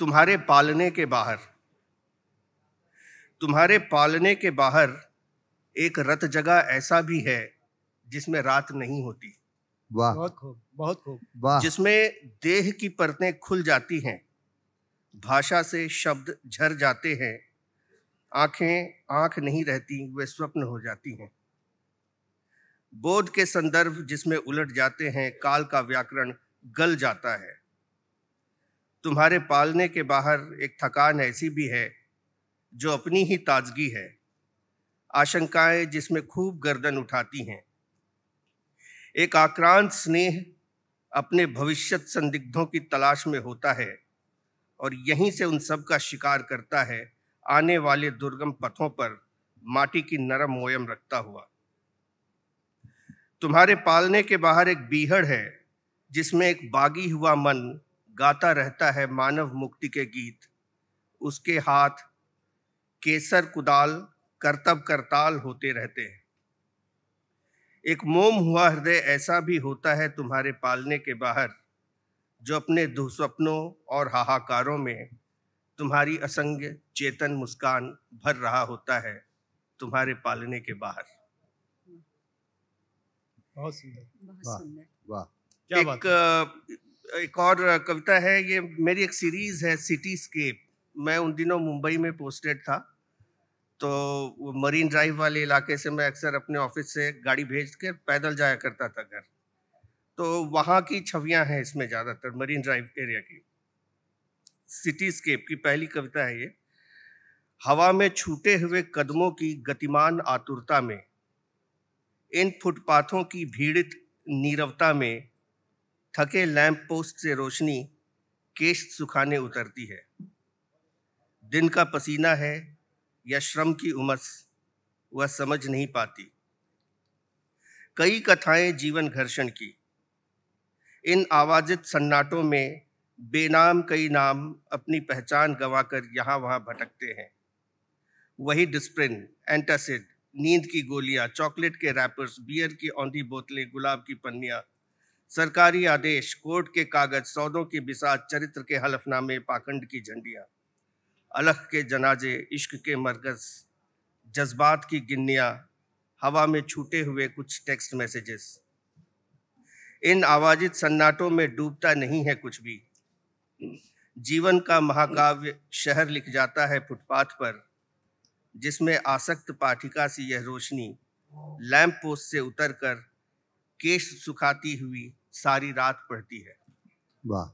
तुम्हारे पालने के बाहर तुम्हारे पालने के बाहर एक रत जगह ऐसा भी है जिसमें रात नहीं होती वाह बहुत खूब बहुत खूब वाह जिसमें देह की परतें खुल जाती हैं भाषा से शब्द झर जाते हैं आंखें आंख नहीं रहती वे स्वप्न हो जाती हैं बोध के संदर्भ जिसमें उलट जाते हैं काल का व्याकरण गल जाता है तुम्हारे पालने के बाहर एक थकान ऐसी भी है जो अपनी ही ताजगी है आशंकाएं जिसमें खूब गर्दन उठाती हैं एक आक्रांत स्नेह अपने भविष्य संदिग्धों की तलाश में होता है और यहीं से उन सब का शिकार करता है आने वाले दुर्गम पथों पर माटी की नरम मोयम रखता हुआ तुम्हारे पालने के बाहर एक बीहड़ है जिसमें एक बागी हुआ मन गाता रहता है मानव मुक्ति के गीत उसके हाथ केसर कुदाल करतब करताल होते रहते हैं एक मोम हुआ हृदय ऐसा भी होता है तुम्हारे पालने के बाहर जो अपने दुस्वप्नों और हाहाकारों में तुम्हारी असंग चेतन मुस्कान भर रहा होता है तुम्हारे पालने के बाहर बहुत सुंदर वाह क्या एक बात एक और कविता है ये मेरी एक सीरीज़ है सिटी स्केप मैं उन दिनों मुंबई में पोस्टेड था तो मरीन ड्राइव वाले इलाके से मैं अक्सर अपने ऑफिस से गाड़ी भेज कर पैदल जाया करता था घर तो वहाँ की छवियाँ हैं इसमें ज़्यादातर मरीन ड्राइव एरिया की सिटी स्केप की पहली कविता है ये हवा में छूटे हुए कदमों की गतिमान आतुरता में इन फुटपाथों की भीड़ित नीरवता में थके लैंप पोस्ट से रोशनी केश सुखाने उतरती है दिन का पसीना है या श्रम की उमस वह समझ नहीं पाती कई कथाएं जीवन घर्षण की इन आवाजित सन्नाटों में बेनाम कई नाम अपनी पहचान गवाकर यहाँ वहाँ भटकते हैं वही डिस्प्रिन एंटासिड नींद की गोलियाँ चॉकलेट के रैपर्स बियर की औंधी बोतलें गुलाब की पन्नियाँ सरकारी आदेश कोर्ट के कागज सौदों की बिसात चरित्र के हलफनामे पाखंड की झंडियाँ अलख के जनाजे इश्क के मरकज जज्बात की गिन्नियाँ हवा में छूटे हुए कुछ टेक्स्ट मैसेजेस इन आवाजित सन्नाटों में डूबता नहीं है कुछ भी जीवन का महाकाव्य शहर लिख जाता है फुटपाथ पर जिसमें आसक्त पाठिका सी यह रोशनी लैंप पोस्ट से उतरकर केश सुखाती हुई सारी रात पढ़ती है वाह